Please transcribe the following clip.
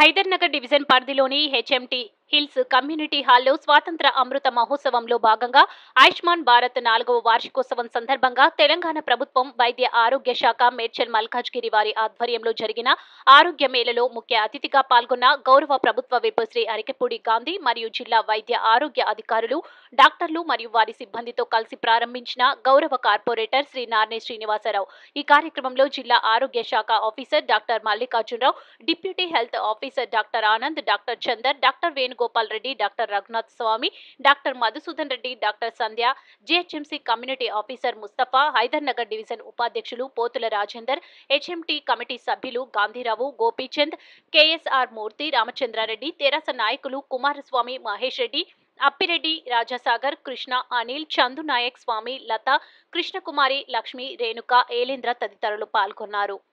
Hydernagar division పరిధిలోని HMT hills community హాల్లో స్వాతంత్ర అమృత మహోత్సవంలో భాగంగా ఆయుష్మాన్ భారత్ నాలుగవ వార్షికోత్సవం సందర్భంగా తెలంగాణ ప్రభుత్వం వైద్య ఆరోగ్య శాఖ మేడ్చల్ మల్కాజ్గిరి వారి ఆధ్వర్యంలో జరిగిన ఆరోగ్య మేళలో ముఖ్య అతిథిగా పాల్గొన్న గౌరవ ప్రభుత్వ విప్ శ్రీ అరికెపూడి గాంధీ మరియు జిల్లా వైద్య ఆరోగ్య అధికారులు డాక్టర్లు మరియు వారి సిబ్బందితో కలిసి ప్రారంభించిన గౌరవ కార్పొరేటర్ శ్రీ నారనే శ్రీనివాసరావు ఈ కార్యక్రమంలో జిల్లా ఆరోగ్య శాఖ officer doctor Mallikarjunarao deputy health officer doctor Anand doctor Chander doctor Venu Venugopal Reddy doctor Raghunath Swamy doctor Madhusudan Reddy doctor Sandhya GHMC community officer Mustafa Hydernagar division ఉపాధ్యక్షులు పోతుల రాజేందర్ హెచ్ఎంటీ కమిటీ సభ్యులు గాంధీరావు గోపీచంద్ కేఎస్ఆర్ మూర్తి రామచంద్రారెడ్డి తెరాస నాయకులు కుమారస్వామి మహేష్ రెడ్డి అప్పిరెడ్డి రాజాసాగర్ కృష్ణ అనిల్ చందు నాయక్ స్వామి లత కృష్ణకుమారి లక్ష్మి రేణుక ఏలేంద్ర తదితరులు పాల్గొన్నారు